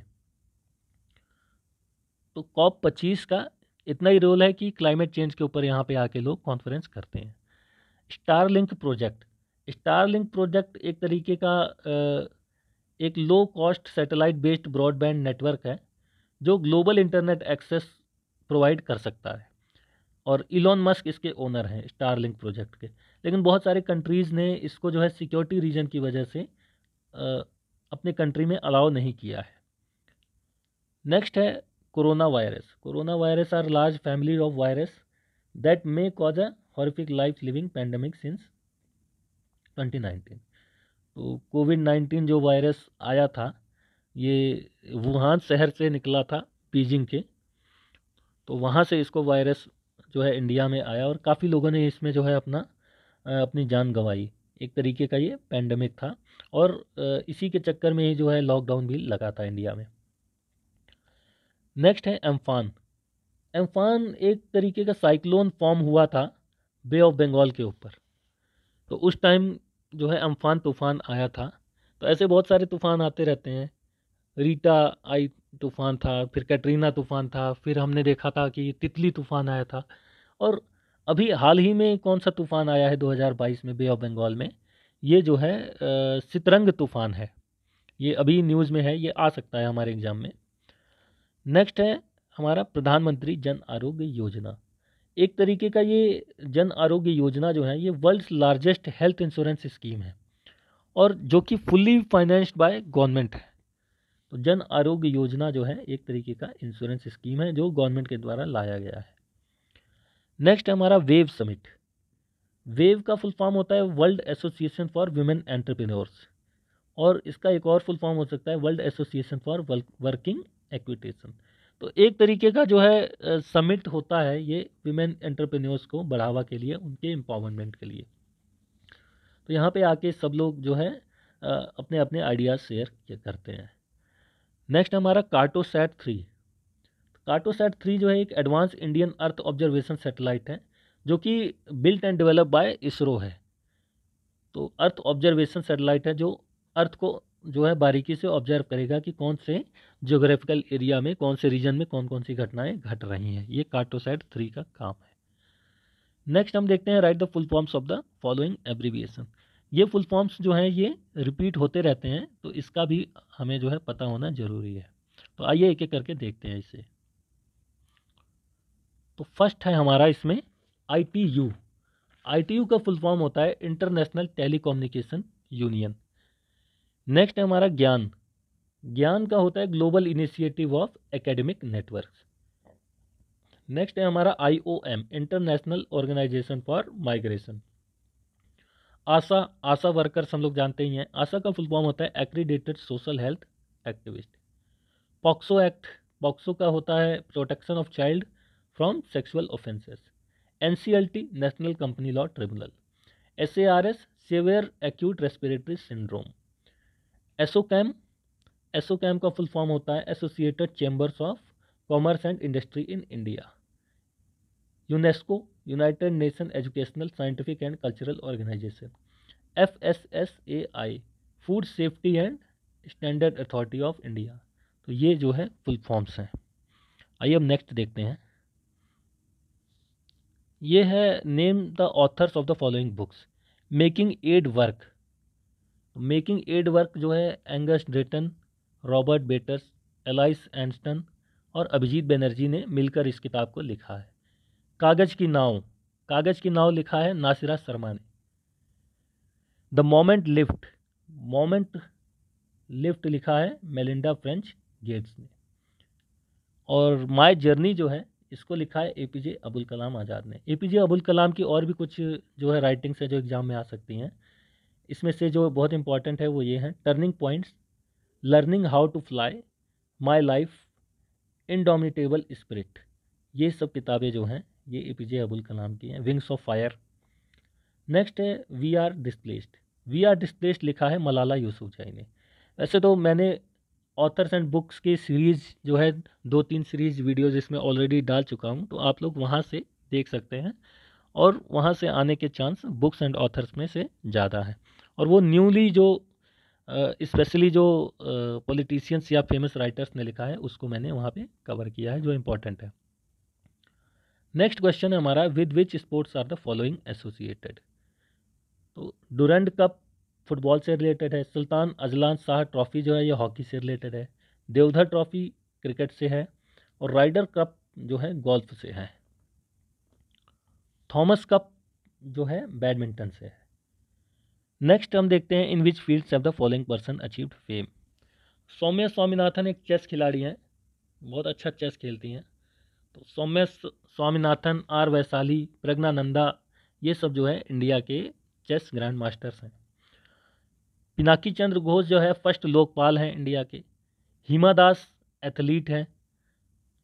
तो कॉप पच्चीस का इतना ही रोल है कि क्लाइमेट चेंज के ऊपर यहाँ पे आके लोग कॉन्फ्रेंस करते हैं स्टारलिंक प्रोजेक्ट स्टारलिंक प्रोजेक्ट एक तरीके का एक low cost satellite based broadband network है जो ग्लोबल इंटरनेट एक्सेस प्रोवाइड कर सकता है और इलॉन मस्क इसके ओनर हैं स्टारलिंक प्रोजेक्ट के लेकिन बहुत सारे कंट्रीज़ ने इसको जो है सिक्योरिटी रीजन की वजह से अपने कंट्री में अलाउ नहीं किया है नेक्स्ट है coronavirus coronavirus are large family of virus that may cause a horrific life living pandemic since 2019 तो कोविड नाइन्टीन जो वायरस आया था ये वुहान शहर से निकला था बीजिंग के तो वहाँ से इसको वायरस जो है इंडिया में आया और काफ़ी लोगों ने इसमें जो है अपना अपनी जान गंवाई एक तरीके का ये पैंडमिक था और इसी के चक्कर में ही जो है लॉकडाउन भी लगा था इंडिया में नेक्स्ट है एम्फान एम्फान एक तरीके का साइक्लोन फॉर्म हुआ था बे ऑफ बंगाल के ऊपर तो उस टाइम जो है अम्फान तूफ़ान आया था तो ऐसे बहुत सारे तूफ़ान आते रहते हैं रीटा आई तूफ़ान था फिर कैटरीना तूफ़ान था फिर हमने देखा था कि तितली तूफ़ान आया था और अभी हाल ही में कौन सा तूफ़ान आया है 2022 में बे ऑफ बंगाल में ये जो है सितरंग तूफ़ान है ये अभी न्यूज़ में है ये आ सकता है हमारे एग्ज़ाम में नेक्स्ट है हमारा प्रधानमंत्री जन आरोग्य योजना एक तरीके का ये जन आरोग्य योजना जो है ये world largest health insurance scheme है और जो कि फुल्ली फाइनेंस्ड बाय गवर्नमेंट है तो जन आरोग्य योजना जो है एक तरीके का इंश्योरेंस स्कीम है जो गवर्नमेंट के द्वारा लाया गया है नेक्स्ट हमारा वेव समिट वेव का फुल फॉर्म होता है world association for women entrepreneurs और इसका एक और फुल फॉर्म हो सकता है world association for working equitation तो एक तरीके का जो है समिट होता है ये विमेन एंटरप्रेन्योर्स को बढ़ावा के लिए उनके एम्पावरमेंट के लिए तो यहाँ पे आके सब लोग जो है अपने अपने आइडियाज़ शेयर करते हैं नेक्स्ट हमारा कार्टोसैट थ्री कार्टोसैट थ्री जो है एक advance Indian earth observation satellite है जो कि built and develop by ISRO है तो अर्थ ऑब्जर्वेशन सेटेलाइट है जो अर्थ को जो है बारीकी से ऑब्जर्व करेगा कि कौन से जोग्राफिकल एरिया में कौन से रीजन में कौन कौन सी घटनाएं घट रही हैं ये कार्टोसाइड थ्री का काम है नेक्स्ट हम देखते हैं write the full forms of the following abbreviation ये फुल फॉर्म्स जो हैं ये रिपीट होते रहते हैं तो इसका भी हमें जो है पता होना ज़रूरी है तो आइए एक एक करके देखते हैं इसे तो फर्स्ट है हमारा इसमें I T U I T U का फुल फॉर्म होता है इंटरनेशनल टेलीकोम्युनिकेशन यूनियन नेक्स्ट है हमारा ज्ञान ज्ञान का होता है Global Initiative of Academic Network next है हमारा I O M International Organization for Migration ASHA ASHA workers हम लोग जानते ही हैं आशा का फुल फॉर्म होता है accredited social health activist POCSO act POCSO का होता है protection of child from sexual offences N National Company Law Tribunal S A R S severe acute respiratory syndrome ASSOCHAM ASSOCHAM का फुल फॉर्म होता है Associated Chambers of Commerce and Industry in India UNESCO United Nation Educational Scientific and Cultural Organization F S S A I Food Safety and Standard Authority of India तो ये जो है full forms हैं आइए अब next देखते हैं ये है name the authors of the following books making aid work making aid work जो है Angus Deaton Robert Bates Alice Amsden और अभिजीत बनर्जी ने मिलकर इस किताब को लिखा है कागज़ की नाव कागज़ की नाव लिखा है नासिरा शर्मा ने the moment lift moment lift लिखा है मेलिंडा फ्रेंच गेट्स ने और माय जर्नी जो है इसको लिखा है एपीजे अबुल कलाम आज़ाद ने एपीजे अबुल कलाम की और भी कुछ जो है राइटिंग्स है जो एग्ज़ाम में आ सकती हैं इसमें से जो बहुत इंपॉर्टेंट है वो ये हैं turning points learning how to fly my life indomitable spirit ये सब किताबें जो हैं ये ए पी जे अबुल कलाम की हैं विंग्स ऑफ फायर नेक्स्ट है we are displaced we are displaced लिखा है मलाला जाई ने वैसे तो मैंने ऑथर्स एंड बुक्स की सीरीज़ जो है दो तीन सीरीज़ वीडियोज़ इसमें ऑलरेडी डाल चुका हूँ तो आप लोग वहाँ से देख सकते हैं और वहाँ से आने के चांस बुक्स एंड ऑथर्स में से ज़्यादा है और वो न्यूली जो स्पेशली जो पॉलिटिशियंस या फेमस राइटर्स ने लिखा है उसको मैंने वहाँ पे कवर किया है जो इम्पोर्टेंट है नेक्स्ट क्वेश्चन है हमारा with which sports are the following associated तो डूरेंड कप फुटबॉल से रिलेटेड है सुल्तान अजलान शाह ट्रॉफ़ी जो है ये हॉकी से रिलेटेड है देवधर ट्रॉफ़ी क्रिकेट से है और राइडर कप जो है गोल्फ से है थॉमस कप जो है बैडमिंटन से है नेक्स्ट हम देखते हैं in which fields of the following person achieved fame Soumya Swaminathan एक चेस खिलाड़ी हैं बहुत अच्छा चेस खेलती हैं तो सौम्य स्वामीनाथन आर वैशाली प्रज्ञा नंदा ये सब जो है इंडिया के चेस ग्रैंड मास्टर्स हैं पिनाकी चंद्र घोष जो है फर्स्ट लोकपाल हैं इंडिया के हिमा दास एथलीट हैं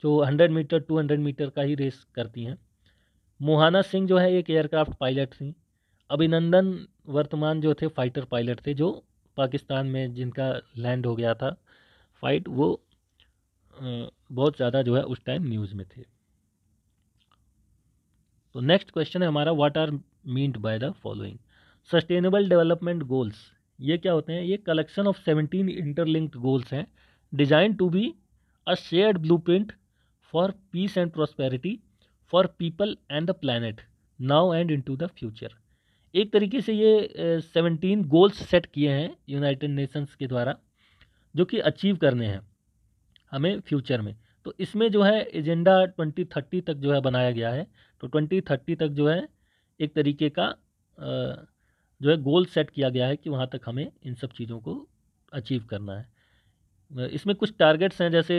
जो hundred meter two hundred meter का ही रेस करती हैं मोहाना सिंह जो है एक एयरक्राफ्ट पायलट थी अभिनंदन वर्तमान जो थे फाइटर पायलट थे जो पाकिस्तान में जिनका लैंड हो गया था फाइट वो बहुत ज़्यादा जो है उस टाइम न्यूज़ में थे तो नेक्स्ट क्वेश्चन है हमारा what are meant by the following sustainable development goals ये क्या होते हैं ये collection of seventeen interlinked goals हैं design to be a shared print for peace and prosperity for people and the planet now and into the future एक तरीके से ये सेवनटीन गोल्स सेट किए हैं यूनाइटेड नेशंस के द्वारा जो कि अचीव करने हैं हमें फ्यूचर में तो इसमें जो है एजेंडा ट्वेंटी थर्टी तक जो है बनाया गया है तो ट्वेंटी थर्टी तक जो है एक तरीके का जो है गोल सेट किया गया है कि वहाँ तक हमें इन सब चीज़ों को अचीव करना है इसमें कुछ टारगेट्स हैं जैसे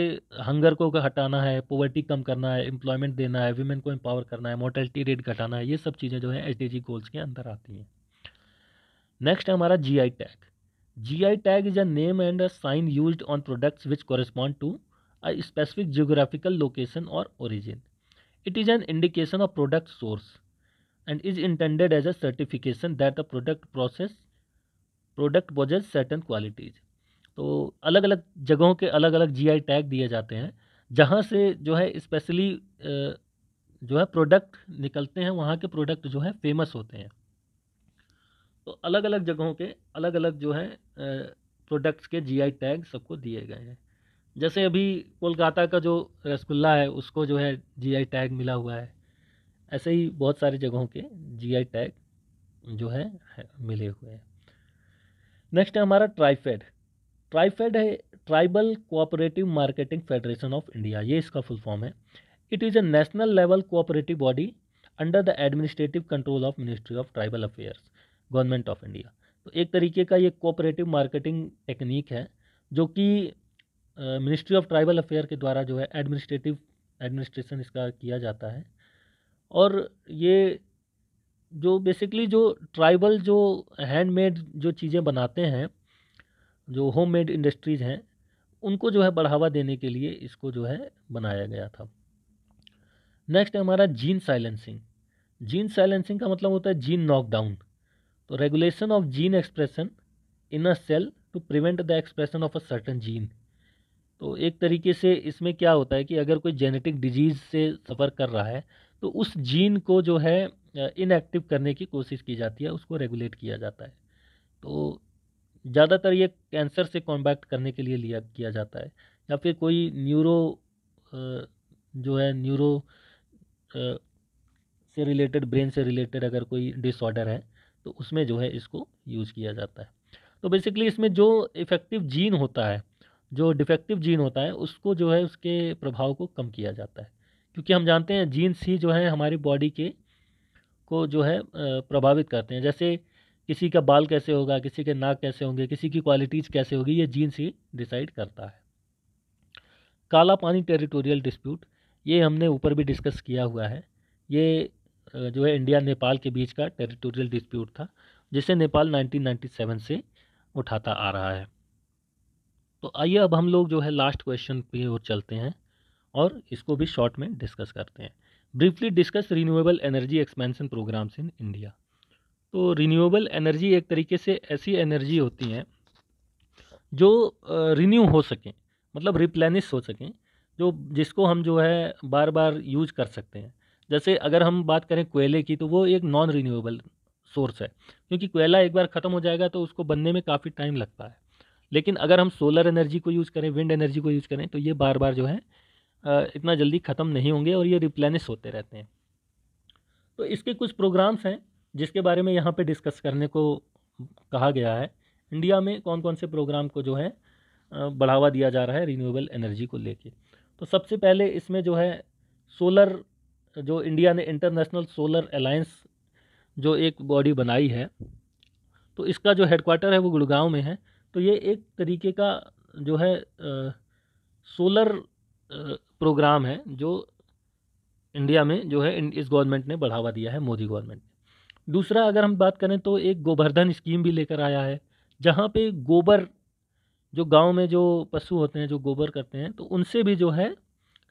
हंगर को हटाना है पोवर्टी कम करना है एम्प्लॉयमेंट देना है वीमेन को एम्पावर करना है मोर्टेलिटी रेट घटाना है ये सब चीज़ें जो है एच गोल्स के अंदर आती हैं नेक्स्ट है हमारा G I tag G I tag is a name and a sign use on products which correspond to a specific geographical location और origin it is an indication of product source and is intended as a certification that the product process product possesses certain qualities तो अलग अलग जगहों के अलग अलग GI tag दिए जाते हैं जहाँ से जो है स्पेशली जो है प्रोडक्ट निकलते हैं वहाँ के प्रोडक्ट जो है फेमस होते हैं तो अलग अलग जगहों के अलग अलग जो है प्रोडक्ट्स के जीआई टैग सबको दिए गए हैं जैसे अभी कोलकाता का जो रसगुल्ला है उसको जो है जीआई टैग मिला हुआ है ऐसे ही बहुत सारे जगहों के जीआई टैग जो है, है मिले हुए हैं नेक्स्ट है हमारा ट्राईफेड ट्राइफेड है tribal cooperative marketing federation of India ये इसका फुल फॉर्म है it is a national level cooperative body under the administrative control of ministry of tribal affairs government of India तो एक तरीके का ये कोऑपरेटिव मार्केटिंग टेक्निक है जो कि मिनिस्ट्री ऑफ ट्राइबल अफेयर के द्वारा जो है एडमिनिस्ट्रेटिव एडमिनिस्ट्रेशन इसका किया जाता है और ये जो बेसिकली जो ट्राइबल जो हैंडमेड जो चीज़ें बनाते हैं जो होममेड इंडस्ट्रीज़ हैं उनको जो है बढ़ावा देने के लिए इसको जो है बनाया गया था नेक्स्ट है हमारा जीन साइलेंसिंग जीन साइलेंसिंग का मतलब होता है जीन नॉकडाउन तो regulation of gene expression in a cell to prevent the expression of a certain gene तो एक तरीके से इसमें क्या होता है कि अगर कोई जेनेटिक डिजीज़ से सफ़र कर रहा है तो उस जीन को जो है इनएक्टिव करने की कोशिश की जाती है उसको रेगुलेट किया जाता है तो ज़्यादातर ये कैंसर से कॉम्बैक्ट करने के लिए लिया किया जाता है या फिर कोई न्यूरो जो है न्यूरो से रिलेटेड ब्रेन से रिलेटेड अगर कोई डिसऑर्डर है तो उसमें जो है इसको यूज़ किया जाता है तो बेसिकली इसमें जो इफ़ेक्टिव जीन होता है जो डिफेक्टिव जीन होता है उसको जो है उसके प्रभाव को कम किया जाता है क्योंकि हम जानते हैं जीन्स ही जो है हमारी बॉडी के को जो है प्रभावित करते हैं जैसे किसी का बाल कैसे होगा किसी के नाक कैसे होंगे किसी की क्वालिटीज़ कैसे होगी ये जीन्स ही डिसाइड करता है काला पानी टेरिटोरियल डिस्प्यूट ये हमने ऊपर भी डिस्कस किया हुआ है ये जो है इंडिया नेपाल के बीच का टेरिटोरियल डिस्प्यूट था जिसे नेपाल 1997 से उठाता आ रहा है तो आइए अब हम लोग जो है लास्ट क्वेश्चन पे और चलते हैं और इसको भी शॉर्ट में डिस्कस करते हैं briefly discuss renewable energy expansion programmes in India तो रिन्यूएबल एनर्जी एक तरीके से ऐसी एनर्जी होती हैं जो रिन्यू हो सकें मतलब रिप्लेनिश हो सकें जो जिसको हम जो है बार बार यूज कर सकते हैं जैसे अगर हम बात करें कोयले की तो वो एक नॉन रिन्यूएबल सोर्स है क्योंकि कोयला एक बार ख़त्म हो जाएगा तो उसको बनने में काफ़ी टाइम लगता है लेकिन अगर हम सोलर एनर्जी को यूज़ करें विंड एनर्जी को यूज़ करें तो ये बार बार जो है इतना जल्दी ख़त्म नहीं होंगे और ये रिप्लेनिश होते रहते हैं तो इसके कुछ प्रोग्राम्स हैं जिसके बारे में यहाँ पे डिस्कस करने को कहा गया है इंडिया में कौन कौन से प्रोग्राम को जो है बढ़ावा दिया जा रहा है रिन्यूएबल एनर्जी को लेके तो सबसे पहले इसमें जो है सोलर जो इंडिया ने इंटरनेशनल सोलर अलायंस जो एक बॉडी बनाई है तो इसका जो हेडक्वार्टर है वो गुड़गांव में है तो ये एक तरीके का जो है आ, सोलर प्रोग्राम है जो इंडिया में जो है इस गवर्नमेंट ने बढ़ावा दिया है मोदी गवर्नमेंट दूसरा अगर हम बात करें तो एक गोवर्धन स्कीम भी लेकर आया है जहाँ पे गोबर जो गांव में जो पशु होते हैं जो गोबर करते हैं तो उनसे भी जो है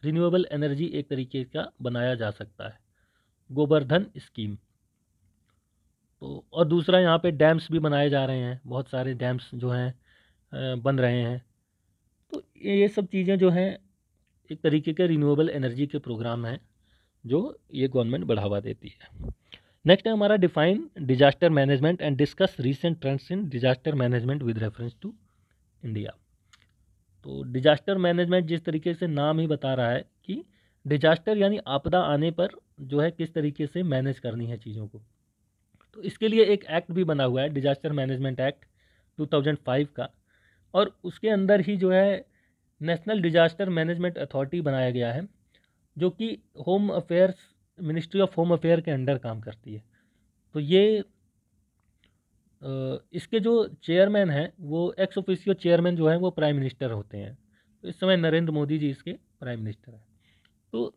रिन्यूएबल एनर्जी एक तरीके का बनाया जा सकता है गोवर्धन स्कीम तो और दूसरा यहाँ पे डैम्स भी बनाए जा रहे हैं बहुत सारे डैम्स जो हैं बन रहे हैं तो ये सब चीज़ें जो हैं एक तरीके के रिन्यूएबल एनर्जी के प्रोग्राम हैं जो ये गवर्नमेंट बढ़ावा देती है नेक्स्ट है हमारा define disaster management and discuss recent trends in disaster management with reference to India तो डिजास्टर मैनेजमेंट जिस तरीके से नाम ही बता रहा है कि डिजास्टर यानी आपदा आने पर जो है किस तरीके से मैनेज करनी है चीज़ों को तो इसके लिए एक एक्ट भी बना हुआ है डिजास्टर मैनेजमेंट एक्ट 2005 का और उसके अंदर ही जो है नेशनल डिजास्टर मैनेजमेंट अथॉरिटी बनाया गया है जो कि home affairs ministry of home affair के अंडर काम करती है तो ये इसके जो चेयरमैन हैं वो एक्स ऑफिसियो चेयरमैन जो हैं वो प्राइम मिनिस्टर होते हैं तो इस समय नरेंद्र मोदी जी इसके प्राइम मिनिस्टर हैं तो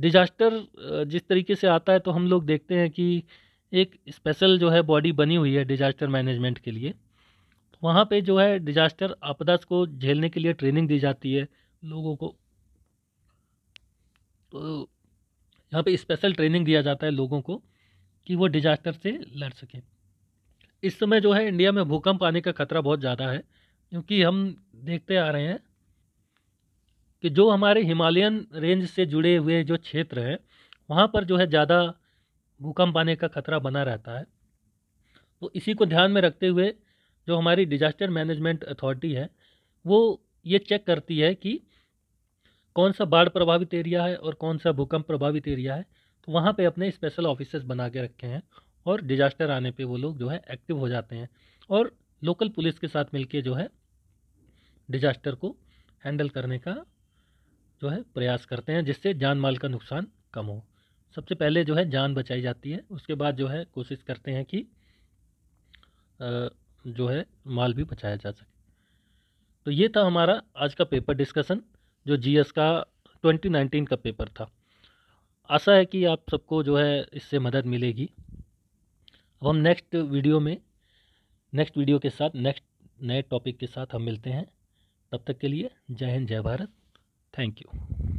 डिजास्टर जिस तरीके से आता है तो हम लोग देखते हैं कि एक स्पेशल जो है बॉडी बनी हुई है डिजास्टर मैनेजमेंट के लिए तो वहाँ पे जो है डिजास्टर आपदा को झेलने के लिए ट्रेनिंग दी जाती है लोगों को तो यहाँ पे स्पेशल ट्रेनिंग दिया जाता है लोगों को कि वो डिजास्टर से लड़ सकें इस समय जो है इंडिया में भूकंप आने का खतरा बहुत ज़्यादा है क्योंकि हम देखते आ रहे हैं कि जो हमारे हिमालयन रेंज से जुड़े हुए जो क्षेत्र हैं वहाँ पर जो है ज़्यादा भूकंप आने का खतरा बना रहता है तो इसी को ध्यान में रखते हुए जो हमारी डिजास्टर मैनेजमेंट अथॉरिटी है वो ये चेक करती है कि कौन सा बाढ़ प्रभावित एरिया है और कौन सा भूकंप प्रभावित एरिया है तो वहाँ पे अपने स्पेशल ऑफिसर्स बना के रखे हैं और डिजास्टर आने पे वो लोग जो है एक्टिव हो जाते हैं और लोकल पुलिस के साथ मिलके जो है डिजास्टर को हैंडल करने का जो है प्रयास करते हैं जिससे जान माल का नुकसान कम हो सबसे पहले जो है जान बचाई जाती है उसके बाद जो है कोशिश करते हैं कि जो है माल भी बचाया जा सके तो ये था हमारा आज का पेपर डिस्कशन जो जीएस का 2019 का पेपर था आशा है कि आप सबको जो है इससे मदद मिलेगी अब हम नेक्स्ट वीडियो में नेक्स्ट वीडियो के साथ नेक्स्ट नए टॉपिक के साथ हम मिलते हैं तब तक के लिए जय हिंद जय भारत थैंक यू